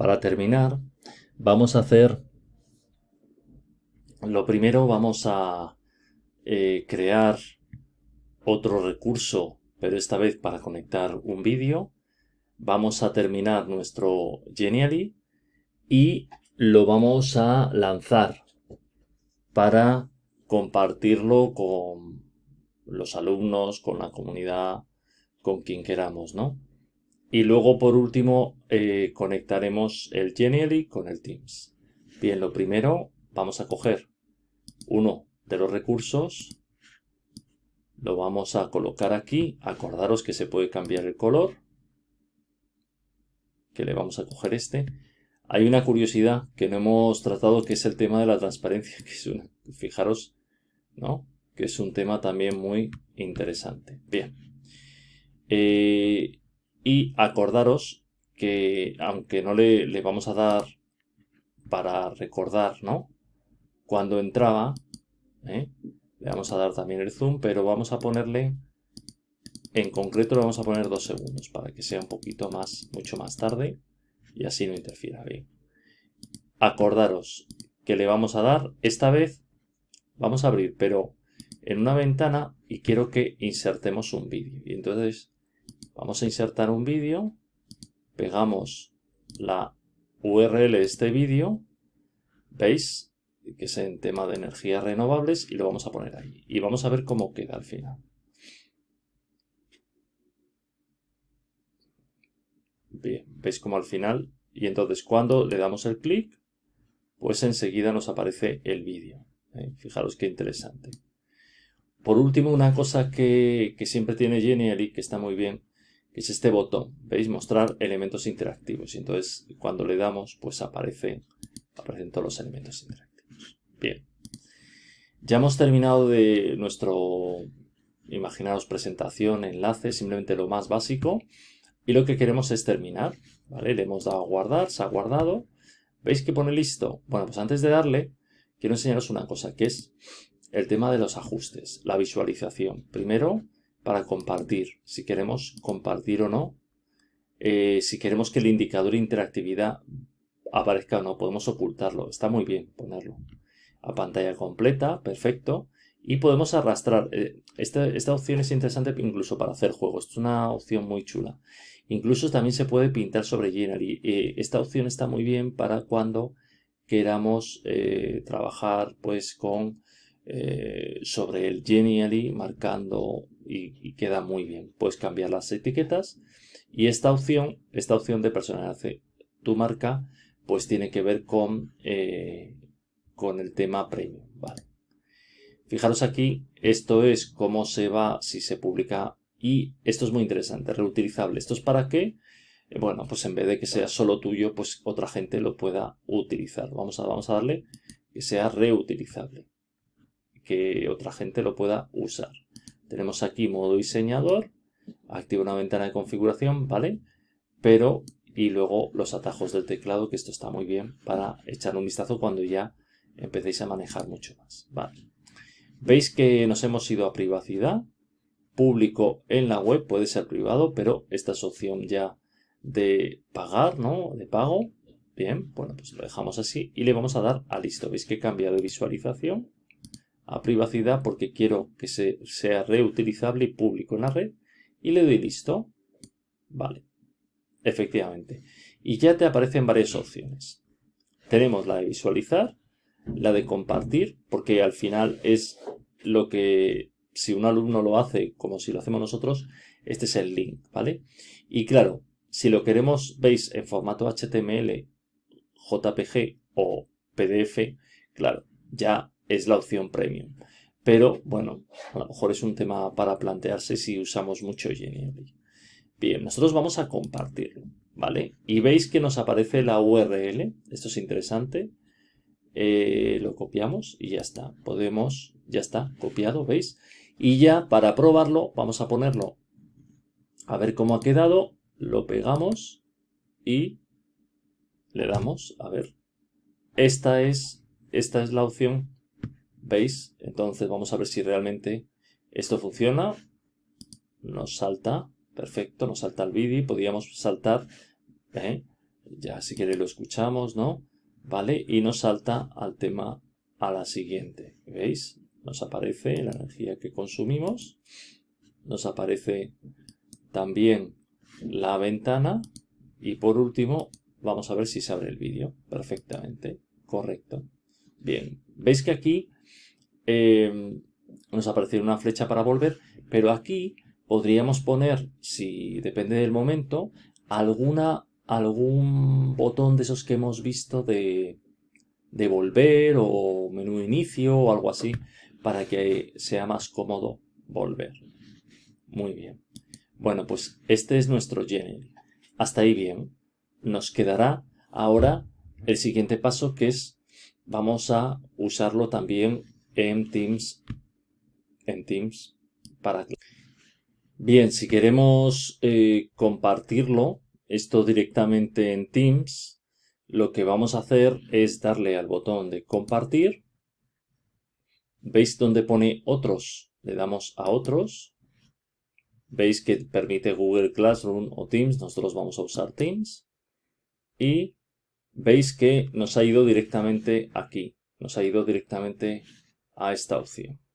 Para terminar, vamos a hacer... Lo primero, vamos a eh, crear otro recurso, pero esta vez para conectar un vídeo. Vamos a terminar nuestro Genially y lo vamos a lanzar para compartirlo con los alumnos, con la comunidad, con quien queramos, ¿no? Y luego, por último, eh, conectaremos el Genially con el Teams. Bien, lo primero, vamos a coger uno de los recursos. Lo vamos a colocar aquí. Acordaros que se puede cambiar el color. Que le vamos a coger este. Hay una curiosidad que no hemos tratado, que es el tema de la transparencia, que es fijaros, ¿no? Que es un tema también muy interesante. Bien. Eh, y acordaros que, aunque no le, vamos a dar para recordar, ¿no? Cuando entraba, ¿eh? le vamos a dar también el zoom, pero vamos a ponerle, en concreto le vamos a poner dos segundos para que sea un poquito más, mucho más tarde y así no interfiera bien. Acordaros que le vamos a dar, esta vez vamos a abrir, pero en una ventana y quiero que insertemos un vídeo. Y entonces Vamos a insertar un vídeo, pegamos la URL de este vídeo, ¿veis? Que es en tema de energías renovables y lo vamos a poner ahí. Y vamos a ver cómo queda al final. Bien, veis como al final, y entonces cuando le damos el clic, pues enseguida nos aparece el vídeo. ¿eh? Fijaros qué interesante. Por último, una cosa que, que siempre tiene Genial y que está muy bien es este botón, veis mostrar elementos interactivos y entonces cuando le damos pues aparecen, aparecen todos los elementos interactivos. Bien, ya hemos terminado de nuestro, imaginaros presentación, enlace, simplemente lo más básico y lo que queremos es terminar, ¿vale? Le hemos dado a guardar, se ha guardado, ¿veis que pone listo? Bueno, pues antes de darle quiero enseñaros una cosa que es el tema de los ajustes, la visualización. Primero, para compartir, si queremos compartir o no, eh, si queremos que el indicador de interactividad aparezca o no, podemos ocultarlo, está muy bien ponerlo. A pantalla completa, perfecto, y podemos arrastrar, eh, esta, opción es interesante incluso para hacer juegos, es una opción muy chula. Incluso también se puede pintar sobre Generally, y eh, esta opción está muy bien para cuando queramos trabajar pues con eh, sobre el Genially marcando y, queda muy bien. Puedes cambiar las etiquetas y esta opción, esta opción de personalizar tu marca, pues tiene que ver con, eh, con el tema premium. Fijaros aquí, esto es cómo se va si se publica y esto es muy interesante, reutilizable. ¿Esto es para qué? Eh, bueno, pues en vez de que sea solo tuyo, pues otra gente lo pueda utilizar. Vamos a, vamos a darle que sea reutilizable que otra gente lo pueda usar. Tenemos aquí modo diseñador, activa una ventana de configuración, ¿vale? Pero, y luego los atajos del teclado, que esto está muy bien para echar un vistazo cuando ya empecéis a manejar mucho más, ¿vale? Veis que nos hemos ido a privacidad, público en la web, puede ser privado, pero esta es opción ya de pagar, ¿no? De pago. Bien, bueno, pues lo dejamos así y le vamos a dar a listo. Veis que cambiado de visualización a privacidad porque quiero que sea reutilizable y público en la red. Y le doy listo. Vale. Efectivamente. Y ya te aparecen varias opciones. Tenemos la de visualizar, la de compartir, porque al final es lo que si un alumno lo hace como si lo hacemos nosotros, este es el link, ¿vale? Y claro, si lo queremos, veis, en formato HTML, JPG o PDF, claro, ya es la opción premium. Pero bueno, a lo mejor es un tema para plantearse si usamos mucho Genial. Bien, nosotros vamos a compartirlo, ¿vale? Y veis que nos aparece la URL, esto es interesante. Eh, lo copiamos y ya está. Podemos, ya está, copiado, ¿veis? Y ya para probarlo vamos a ponerlo a ver cómo ha quedado, lo pegamos y le damos, a ver, esta es, esta es la opción ¿Veis? Entonces vamos a ver si realmente esto funciona. Nos salta. Perfecto, nos salta el vídeo. Podríamos saltar. ¿eh? Ya si quiere lo escuchamos, ¿no? ¿Vale? Y nos salta al tema a la siguiente. ¿Veis? Nos aparece la energía que consumimos. Nos aparece también la ventana. Y por último, vamos a ver si se abre el vídeo perfectamente. Correcto. Bien, veis que aquí em, nos aparece una flecha para volver, pero aquí podríamos poner, si depende del momento, alguna algún botón de esos que hemos visto de, volver o menú inicio o algo así para que sea más cómodo volver. Muy bien. Bueno, pues este es nuestro general Hasta ahí bien. Nos quedará ahora el siguiente paso que es vamos a usarlo también en Teams. En Teams. Para... Bien, si queremos eh, compartirlo, esto directamente en Teams, lo que vamos a hacer es darle al botón de compartir. ¿Veis donde pone otros? Le damos a otros. ¿Veis que permite Google Classroom o Teams? Nosotros vamos a usar Teams. Y veis que nos ha ido directamente aquí, nos ha ido directamente a esta opción.